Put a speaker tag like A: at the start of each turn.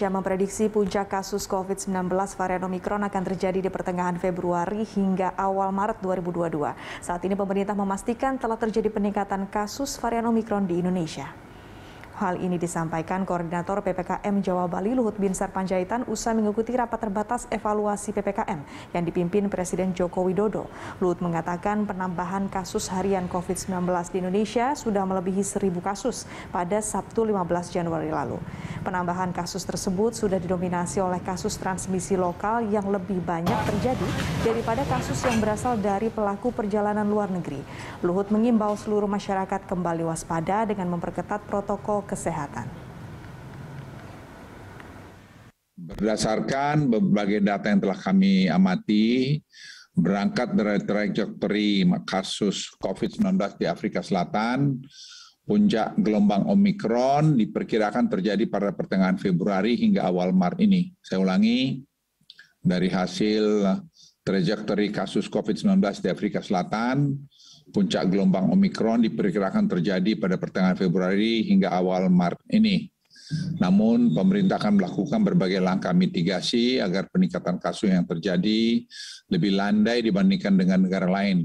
A: Indonesia memprediksi puncak kasus COVID-19 varian Omikron akan terjadi di pertengahan Februari hingga awal Maret 2022. Saat ini pemerintah memastikan telah terjadi peningkatan kasus varian Omikron di Indonesia. Hal ini disampaikan Koordinator PPKM Jawa Bali Luhut Binsar Panjaitan usai mengikuti rapat terbatas evaluasi PPKM yang dipimpin Presiden Joko Widodo. Luhut mengatakan penambahan kasus harian COVID-19 di Indonesia sudah melebihi 1.000 kasus pada Sabtu 15 Januari lalu. Penambahan kasus tersebut sudah didominasi oleh kasus transmisi lokal yang lebih banyak terjadi daripada kasus yang berasal dari pelaku perjalanan luar negeri. Luhut mengimbau seluruh masyarakat kembali waspada dengan memperketat protokol kesehatan.
B: Berdasarkan berbagai data yang telah kami amati, berangkat dari trajektori kasus COVID-19 di Afrika Selatan, Puncak gelombang Omikron diperkirakan terjadi pada pertengahan Februari hingga awal Maret ini. Saya ulangi, dari hasil trajektori kasus COVID-19 di Afrika Selatan, puncak gelombang Omikron diperkirakan terjadi pada pertengahan Februari hingga awal Maret ini. Namun pemerintah akan melakukan berbagai langkah mitigasi agar peningkatan kasus yang terjadi lebih landai dibandingkan dengan negara lain.